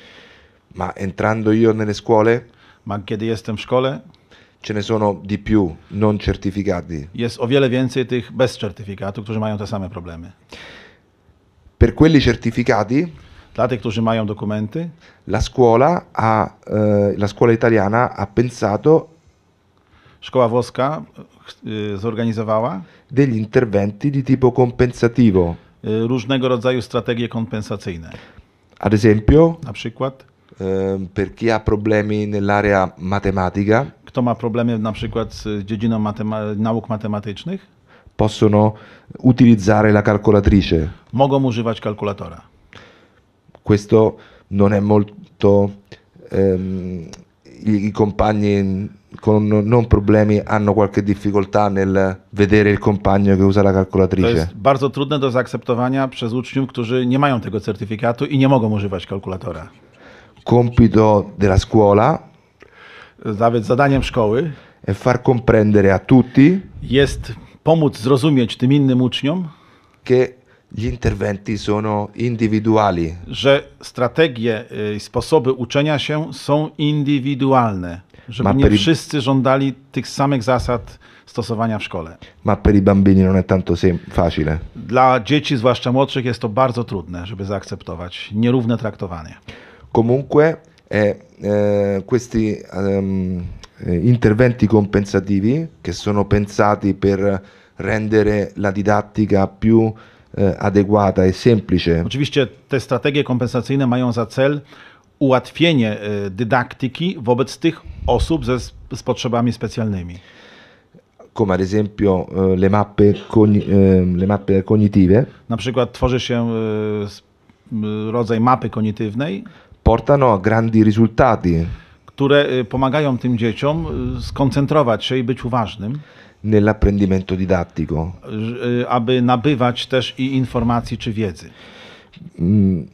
Ma entrando io nelle scuole? Ma kiedy jestem w szkole? Ce ne sono di più non certificati. Jest o wiele więcej tych bez certyfikatu, którzy mają te same problemy. Per quelli certificati? Dla tych, którzy mają dokumenty? La scuola, ha, eh, la scuola italiana ha pensato Szkoła włoska Y, zorganizowała? Degli interventi di tipo compensativo. Y, różnego rodzaju strategie kompensacyjne. Ad esempio? Na przykład? Y, per chi ha problemi nell'area matematica. Kto ma problemy na przykład z dziedziną matema- nauk matematycznych? Possono utilizzare la calcolatrice. Mogą używać kalkulatora. Questo non è molto ehm, i compagni con no, non problemi hanno qualche difficoltà nel vedere il compagno che usa la calcolatrice. To jest bardzo trudne do zaakceptowania przez uczniów, którzy nie mają tego certyfikatu i nie mogą używać kalkulatora. Compito della scuola nawet zadaniem szkoły è far comprendere a tutti jest pomóc zrozumieć tym innym uczniom che gli interventi sono individuali. Że strategie y, i sposoby uczenia się są indywidualne, żeby Ma nie wszyscy żądali tych samych zasad stosowania w szkole. Ma per i bambini non è tanto facile. Dla dzieci, zwłaszcza młodszych, jest to bardzo trudne, żeby zaakceptować nierówne traktowanie. Comunque e, questi um, interventi compensativi che sono pensati per rendere la didattica più E, adeguata e semplice. Oczywiście te strategie kompensacyjne mają za cel ułatwienie e, dydaktyki wobec tych osób ze, z potrzebami specjalnymi. Come ad esempio e, le mappe, le mappe cognitive. Na przykład tworzy się rodzaj mapy kognitywnej. Portano grandi risultati. Które pomagają tym dzieciom skoncentrować się i być uważnym nell'apprendimento didattico. Y, aby nabywać też i informacji czy wiedzy. Mm,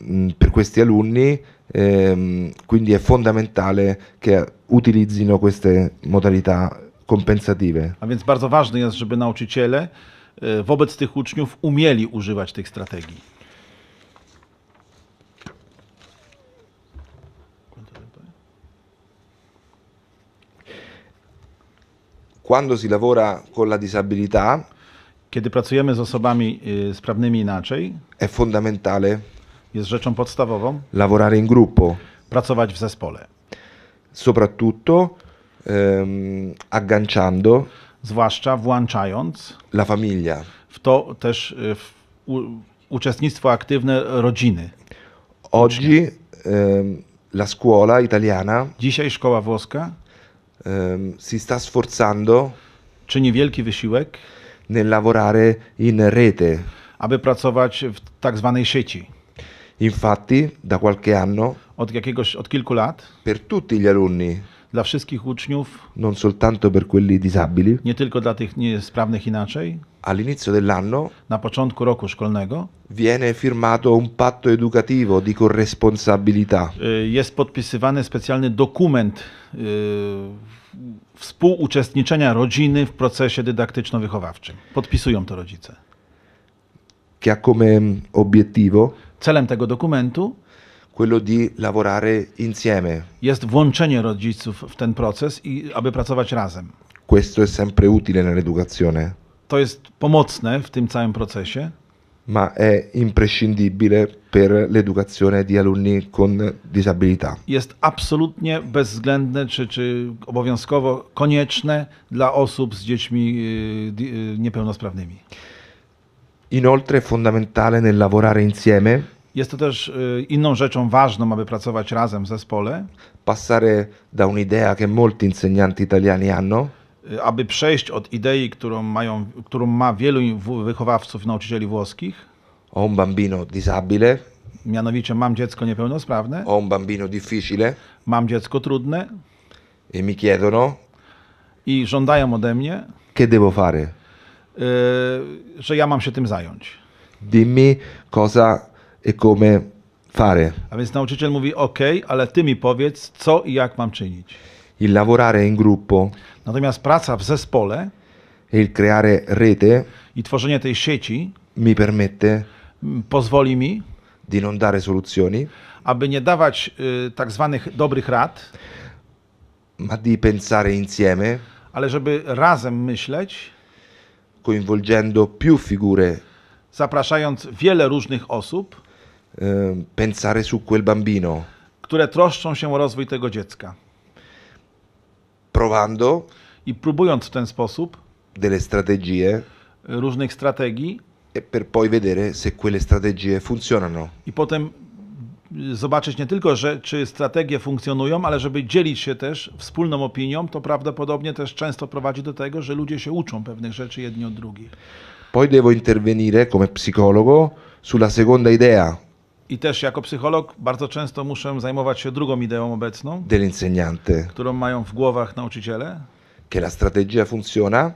mm, per questi alunni ehm, quindi è fondamentale che utilizzino queste modalità compensative. A więc bardzo ważne jest, żeby nauczyciele e, wobec tych uczniów umieli używać tych strategii. quando si lavora con la disabilità, kiedy pracujemy z osobami y, sprawnymi inaczej, è fondamentale jest rzeczą podstawową lavorare in gruppo, pracować w zespole, soprattutto ehm, agganciando zwłaszcza włączając la famiglia, w to też y, w, u, uczestnictwo aktywne rodziny. Oggi ehm, la scuola italiana, dzisiaj szkoła włoska um, si sta sforzando czyni wielki wysiłek nel lavorare in rete. aby pracować w tak zwanej sieci. Infatti, da qualche anno od, jakiegoś, od kilku lat per tutti gli alunni dla wszystkich uczniów. Non soltanto per quelli disabili. Nie tylko dla tych niesprawnych inaczej. All'inizio dell'anno. Na początku roku szkolnego. Viene firmato un patto educativo di corresponsabilità. Y, jest podpisywany specjalny dokument y, współuczestniczenia rodziny w procesie dydaktyczno-wychowawczym. Podpisują to rodzice. Che ha come obiettivo. Celem tego dokumentu quello di lavorare insieme. Jest włączenie rodziców w ten proces i aby pracować razem. Questo è sempre utile nell'educazione. To jest pomocne w tym całym procesie. Ma è imprescindibile per l'educazione di alunni con disabilità. Jest absolutnie bezwzględne czy, czy obowiązkowo konieczne dla osób z dziećmi y, y, niepełnosprawnymi. Inoltre è fondamentale nel lavorare insieme jest to też y, inną rzeczą ważną, aby pracować razem w zespole. Passare da un'idea che molti insegnanti italiani hanno. Y, aby przejść od idei, którą, mają, którą ma wielu wychowawców i nauczycieli włoskich. Ho un bambino disabile. Mianowicie mam dziecko niepełnosprawne. Ho un bambino difficile. Mam dziecko trudne. E mi chiedono. I żądają ode mnie. Che devo fare? Y, że ja mam się tym zająć. Dimmi cosa e come fare. A więc nauczyciel mówi ok, ale ty mi powiedz co i jak mam czynić. Il lavorare in gruppo. Natomiast praca w zespole e il creare rete i tworzenie tej sieci mi permette pozwoli mi di non dare soluzioni aby nie dawać y, tak zwanych dobrych rad ma di pensare insieme ale żeby razem myśleć coinvolgendo più figure zapraszając wiele różnych osób Ehm, pensare su quel bambino. Które troszczą się o rozwój tego dziecka. Provando. I próbując w ten sposób. Delle strategie. Różnych strategii. E per poi vedere se quelle strategie funzionano. I potem zobaczyć nie tylko, że, czy strategie funkcjonują, ale żeby dzielić się też wspólną opinią, to prawdopodobnie też często prowadzi do tego, że ludzie się uczą pewnych rzeczy jedni od drugich. Poi devo intervenire come psicologo sulla seconda idea, i też jako psycholog bardzo często muszę zajmować się drugą ideą obecną, którą mają w głowach nauczyciele, che la strategia funziona,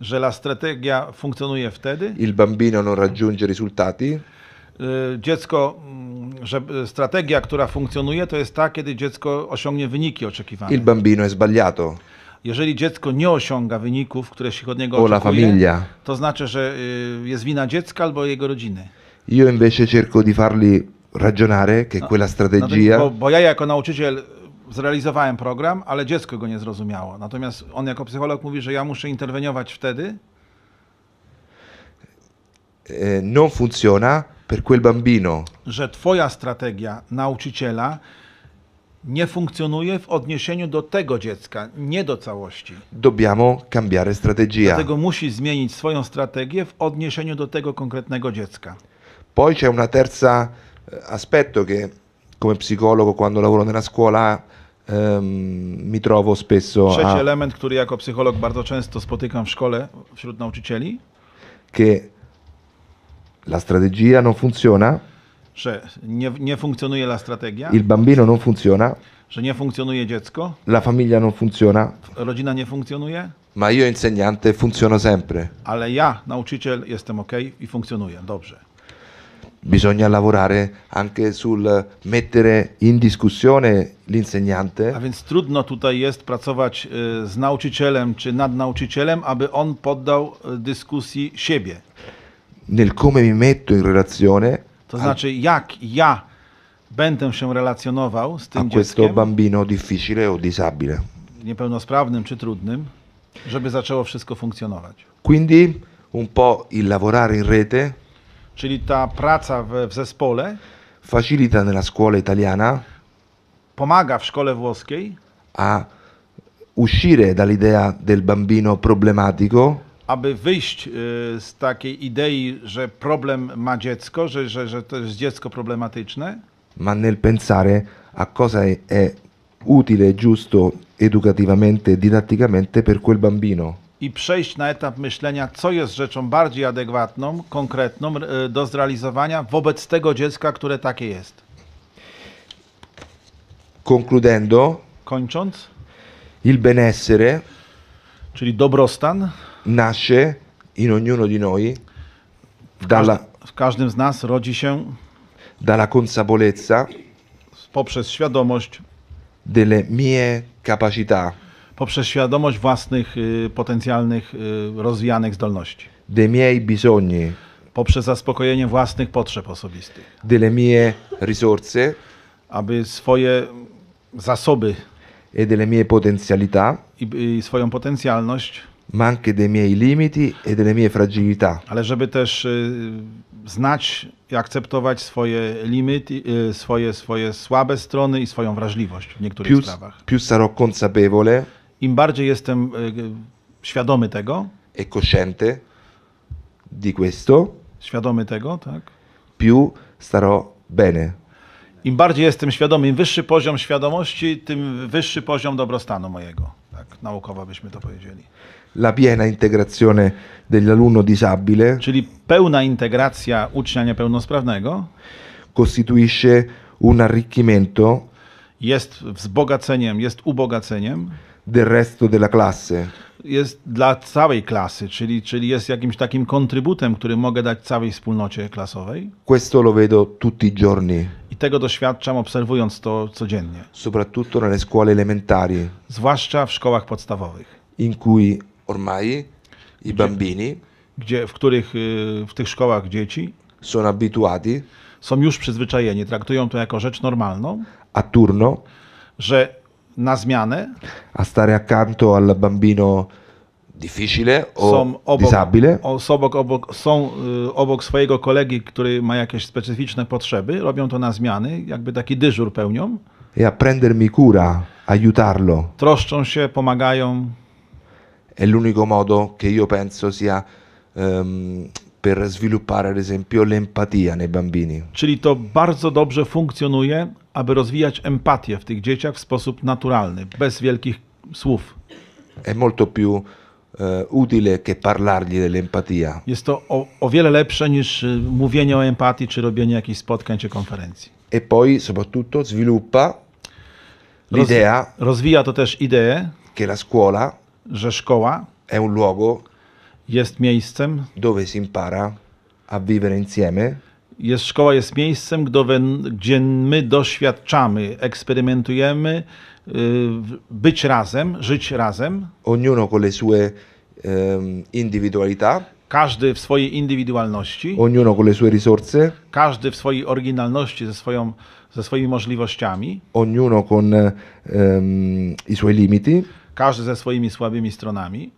że la strategia funkcjonuje wtedy, il bambino non raggiunge risultati, y, dziecko, mm, że y, strategia, która funkcjonuje, to jest ta, kiedy dziecko osiągnie wyniki oczekiwane. il bambino è sbagliato, Jeżeli dziecko nie osiąga wyników, które się od niego o la oczekuje, famiglia. to znaczy, że y, jest wina dziecka albo jego rodziny. Io invece cerco di farli ragionare, che no, quella strategia... No, bo, bo ja jako nauczyciel zrealizowałem program, ale dziecko go nie zrozumiało. Natomiast on jako psycholog mówi, że ja muszę interweniować wtedy. E, non funziona per quel bambino. Że twoja strategia nauczyciela nie funkcjonuje w odniesieniu do tego dziecka, nie do całości. Dobbiamo cambiare strategia. Dlatego musi zmienić swoją strategię w odniesieniu do tego konkretnego dziecka. Poi c'è un terzo eh, aspetto che come psicologo quando lavoro nella scuola um, mi trovo spesso... Trzeci a... element, który jako psycholog bardzo często spotykam w szkole wśród nauczycieli. Che la strategia non funziona. Że nie, nie funkcjonuje la strategia. Il bambino non funziona. Że nie funkcjonuje dziecko. La famiglia non funziona. Rodzina nie funkcjonuje. Ma io insegnante funziono sempre. Ale ja, nauczyciel, jestem ok i funkcjonuję dobrze. bisogna lavorare anche sul mettere in discussione l'insegnante. A więc trudno tutaj jest pracować e, z nauczycielem czy nad nauczycielem, aby on poddał e, dyskusji siebie. Nel come mi metto in relazione. To znaczy jak ja będę się relacjonował z tym a questo bambino difficile o disabile. Niepełnosprawnym czy trudnym, żeby zaczęło wszystko funkcjonować. Quindi un po' il lavorare in rete Czyli ta praca w, w zespole facilita nella scuola italiana pomaga w szkole włoskiej a uscire dall'idea del bambino problematico aby wyjść y, z takiej idei, że problem ma dziecko, że, że, że to jest dziecko problematyczne, ma nel pensare a cosa è, è utile giusto educativamente didatticamente per quel bambino i przejść na etap myślenia, co jest rzeczą bardziej adekwatną, konkretną e, do zrealizowania wobec tego dziecka, które takie jest. Concludendo, kończąc, il benessere, czyli dobrostan, nasce in ognuno di noi, w, dalla, w każdym z nas rodzi się dalla consapevolezza poprzez świadomość delle mie capacità poprzez świadomość własnych y, potencjalnych y, rozwijanych zdolności, dei miei bisogni, poprzez zaspokojenie własnych potrzeb osobistych, delle mie risorse aby swoje zasoby e delle mie potenzialità, i, i swoją potencjalność, ma anche dei miei limiti e delle mie fragilità. ale żeby też y, znać i akceptować swoje limity, y, swoje, swoje słabe strony i swoją wrażliwość w niektórych Più, sprawach. più sarò consapevole im bardziej jestem e, świadomy tego, e cosciente di questo, świadomy tego, tak, più starò bene. Im bardziej jestem świadomy, im wyższy poziom świadomości, tym wyższy poziom dobrostanu mojego. Tak naukowo byśmy to powiedzieli. La piena integrazione dell'alunno disabile, czyli pełna integracja ucznia niepełnosprawnego, costituisce un arricchimento, jest wzbogaceniem, jest ubogaceniem del resto della classe. Jest dla całej klasy, czyli, czyli jest jakimś takim kontrybutem, który mogę dać całej wspólnocie klasowej. Questo lo vedo tutti i giorni. I tego doświadczam obserwując to codziennie. Soprattutto nelle scuole elementari. Zwłaszcza w szkołach podstawowych. In cui ormai i bambini gdzie, w których y, w tych szkołach dzieci sono abituati są już przyzwyczajeni, traktują to jako rzecz normalną. A turno że na zmianę. A stare accanto al bambino difficile o są obok, disabile. Osobok, obok, są y, obok swojego kolegi, który ma jakieś specyficzne potrzeby, robią to na zmiany, jakby taki dyżur pełnią. E a prendermi cura, aiutarlo. Troszczą się, pomagają. È l'unico modo che io penso sia um, per sviluppare ad esempio l'empatia nei bambini. Czyli to bardzo dobrze funkcjonuje aby rozwijać empatię w tych dzieciach w sposób naturalny, bez wielkich słów. È molto più eh, utile che parlargli dell'empatia. Jest to o, o, wiele lepsze niż e, mówienie o empatii czy robienie jakichś spotkań czy konferencji. E poi soprattutto sviluppa l'idea rozwija to też ideę, che la scuola że szkoła è un luogo jest miejscem, dove si impara a vivere insieme jest, szkoła jest miejscem, gdzie my doświadczamy, eksperymentujemy, y, być razem, żyć razem. Ognuno con le sue ehm, individualità. Każdy w swojej indywidualności. Ognuno con le sue risorse. Każdy w swojej oryginalności, ze, swoją, ze swoimi możliwościami. Ognuno con um, i suoi limiti. Każdy ze swoimi słabymi stronami.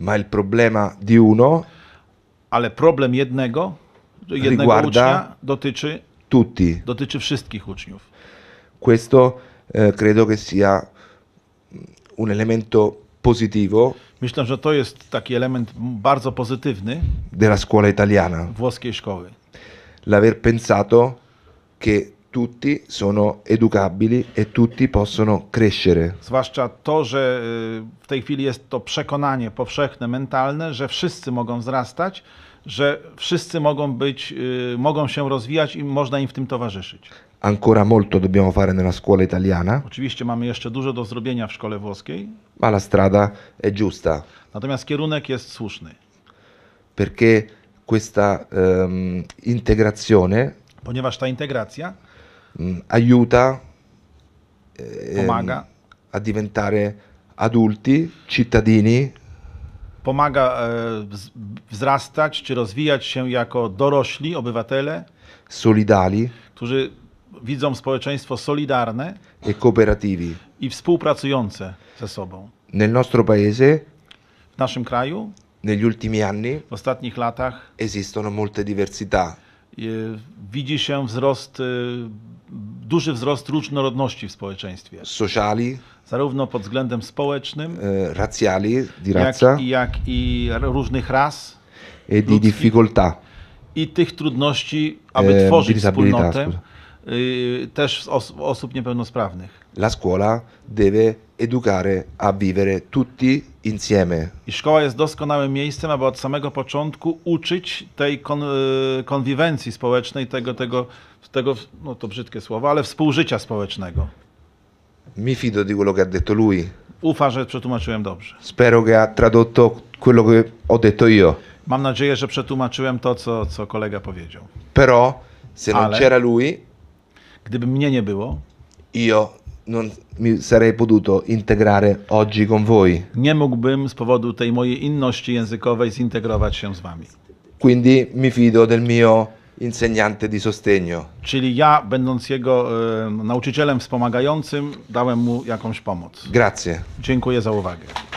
Ma il problema di uno. Ale problem jednego jednego riguarda dotyczy, tutti. dotyczy wszystkich uczniów. Questo eh, credo che sia un elemento positivo Myślę, że to jest taki element bardzo pozytywny della scuola italiana, włoskiej szkoły. l'aver pensato che tutti sono educabili e tutti possono crescere. Zwłaszcza to, że y, w tej chwili jest to przekonanie powszechne, mentalne, że wszyscy mogą wzrastać że wszyscy mogą być, y, mogą się rozwijać i można im w tym towarzyszyć. Ancora molto dobbiamo fare nella scuola italiana. Oczywiście mamy jeszcze dużo do zrobienia w szkole włoskiej. Ma la strada è giusta. Natomiast kierunek jest słuszny. Perché questa um, integrazione ponieważ ta integracja um, aiuta ehm, pomaga a diventare adulti, cittadini pomaga e, wzrastać czy rozwijać się jako dorośli obywatele, solidali, którzy widzą społeczeństwo solidarne e cooperativi i współpracujące ze sobą. Nel nostro paese, w naszym kraju, negli ultimi anni, w ostatnich latach, esistono molte diversità. Widzi się wzrost y, duży wzrost różnorodności w społeczeństwie. Sociali. Zarówno pod względem społecznym, e, di razza. Jak, jak i różnych ras. E di difficoltà. I tych trudności, e, aby e, tworzyć wspólnotę, y, też os osób niepełnosprawnych. La scuola deve educare a vivere tutti insieme. I szkoła jest doskonałym miejscem, aby od samego początku uczyć tej kon e, konwiwencji społecznej, tego, tego tego, no to brzydkie słowo, ale współżycia społecznego. Mi fido di quello che ha detto lui. Ufa, że przetłumaczyłem dobrze. Spero che ha tradotto quello che ho detto io. Mam nadzieję, że przetłumaczyłem to, co, co kolega powiedział. Però, se non c'era lui, gdyby mnie nie było, io non mi sarei potuto integrare oggi con voi. Nie mógłbym z powodu tej mojej inności językowej zintegrować się z wami. Quindi mi fido del mio insegnante di sostegno. Czyli ja, będąc jego e, nauczycielem wspomagającym, dałem mu jakąś pomoc. Grazie. Dziękuję za uwagę.